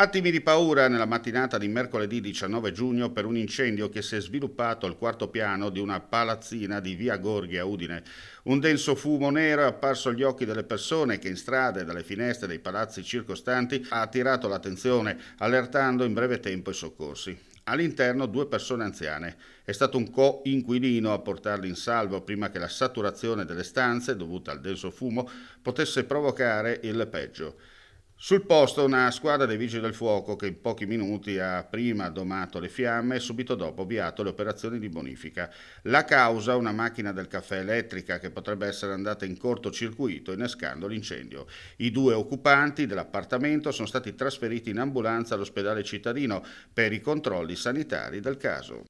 Attimi di paura nella mattinata di mercoledì 19 giugno per un incendio che si è sviluppato al quarto piano di una palazzina di via Gorghi a Udine. Un denso fumo nero è apparso agli occhi delle persone che in strada e dalle finestre dei palazzi circostanti ha attirato l'attenzione, allertando in breve tempo i soccorsi. All'interno due persone anziane. È stato un co-inquilino a portarli in salvo prima che la saturazione delle stanze, dovuta al denso fumo, potesse provocare il peggio. Sul posto una squadra dei vigili del fuoco che in pochi minuti ha prima domato le fiamme e subito dopo avviato le operazioni di bonifica. La causa una macchina del caffè elettrica che potrebbe essere andata in cortocircuito innescando l'incendio. I due occupanti dell'appartamento sono stati trasferiti in ambulanza all'ospedale cittadino per i controlli sanitari del caso.